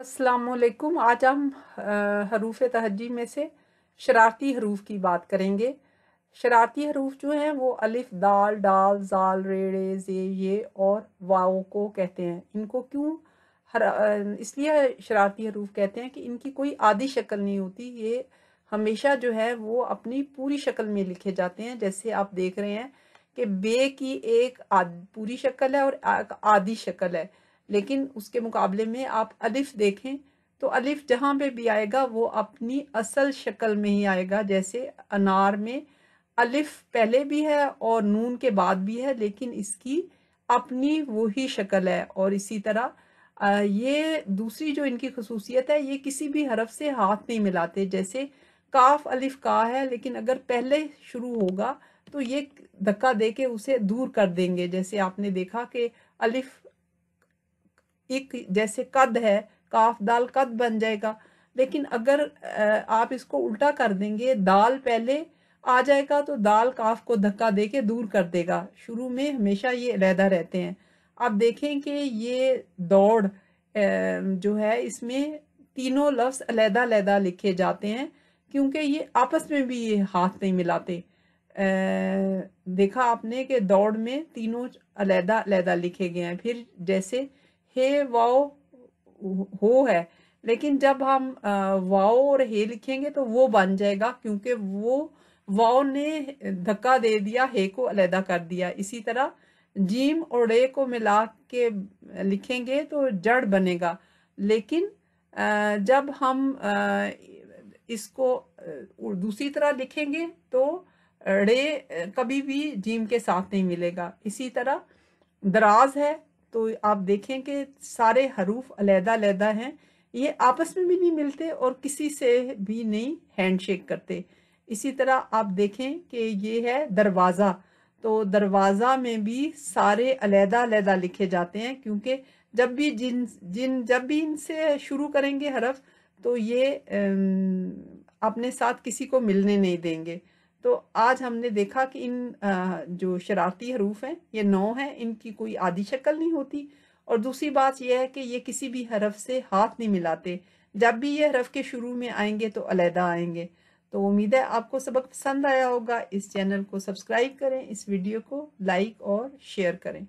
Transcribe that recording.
असलकुम आज हम हरूफ तहजी में से शरारती हरूफ की बात करेंगे शरारती हरूफ जो हैं वो अलिफ दाल डाल जाल रेड़े जे ये और वाओ को कहते हैं इनको क्यों हर इसलिए शरारती हरूफ कहते हैं कि इनकी कोई आधी शक्ल नहीं होती ये हमेशा जो है वो अपनी पूरी शक्ल में लिखे जाते हैं जैसे आप देख रहे हैं कि बे की एक आद, पूरी शक्ल है और आधी शक्ल है लेकिन उसके मुकाबले में आप अलिफ देखें तो अलिफ जहाँ पे भी आएगा वो अपनी असल शक्ल में ही आएगा जैसे अनार में अलिफ पहले भी है और नून के बाद भी है लेकिन इसकी अपनी वही शक्ल है और इसी तरह ये दूसरी जो इनकी खसूसियत है ये किसी भी हरफ से हाथ नहीं मिलाते जैसे काफ अलिफ का है लेकिन अगर पहले शुरू होगा तो ये धक्का दे के उसे दूर कर देंगे जैसे आपने देखा कि अलिफ एक जैसे कद है काफ दाल कद बन जाएगा लेकिन अगर आप इसको उल्टा कर देंगे दाल पहले आ जाएगा तो दाल काफ को धक्का दे के दूर कर देगा शुरू में हमेशा ये अलहदा रहते हैं आप देखें कि ये दौड़ जो है इसमें तीनों लफ्ज़ अलहदा अलहदा लिखे जाते हैं क्योंकि ये आपस में भी ये हाथ नहीं मिलाते देखा आपने कि दौड़ में तीनों अलहदा अलहदा लिखे गए हैं फिर जैसे हे वाओ हो है लेकिन जब हम वाओ और हे लिखेंगे तो वो बन जाएगा क्योंकि वो वाओ ने धक्का दे दिया हे को अलहदा कर दिया इसी तरह जीम और रे को मिला के लिखेंगे तो जड़ बनेगा लेकिन जब हम इसको दूसरी तरह लिखेंगे तो रे कभी भी जीम के साथ नहीं मिलेगा इसी तरह दराज है तो आप देखें कि सारे हरूफ अलहदा अलहदा हैं ये आपस में भी नहीं मिलते और किसी से भी नहीं हैंडशेक करते इसी तरह आप देखें कि ये है दरवाज़ा तो दरवाज़ा में भी सारे अलहदा अलहदा लिखे जाते हैं क्योंकि जब भी जिन जिन जब भी इनसे शुरू करेंगे हरफ तो ये अपने साथ किसी को मिलने नहीं देंगे तो आज हमने देखा कि इन जो शरारती हरूफ हैं ये नौ हैं इनकी कोई आधी शक्ल नहीं होती और दूसरी बात यह है कि ये किसी भी हरफ से हाथ नहीं मिलाते जब भी ये हरफ के शुरू में आएंगे तो अलहदा आएंगे तो उम्मीद है आपको सबक पसंद आया होगा इस चैनल को सब्सक्राइब करें इस वीडियो को लाइक और शेयर करें